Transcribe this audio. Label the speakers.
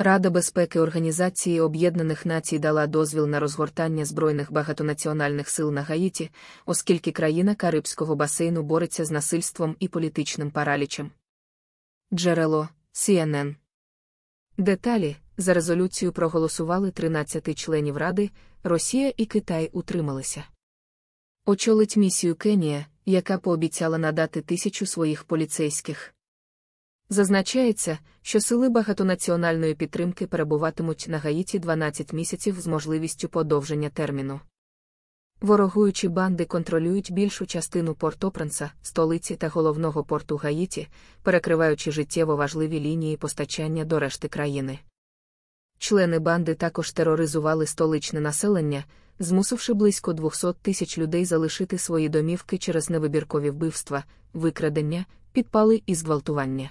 Speaker 1: Рада безпеки Організації Об'єднаних Націй дала дозвіл на розгортання збройних багатонаціональних сил на Гаїті, оскільки країна Карибського басейну бореться з насильством і політичним паралічем. Джерело CNN. Деталі за резолюцію проголосували 13 членів Ради, Росія і Китай утрималися. Очолить місію Кенія, яка пообіцяла надати тисячу своїх поліцейських. Зазначається, що сили багатонаціональної підтримки перебуватимуть на Гаїті 12 місяців з можливістю подовження терміну. Ворогуючі банди контролюють більшу частину Порт-Опренса, столиці та головного порту Гаїті, перекриваючи життєво важливі лінії постачання до решти країни. Члени банди також тероризували столичне населення, змусивши близько 200 тисяч людей залишити свої домівки через невибіркові вбивства, викрадення, підпали і зґвалтування.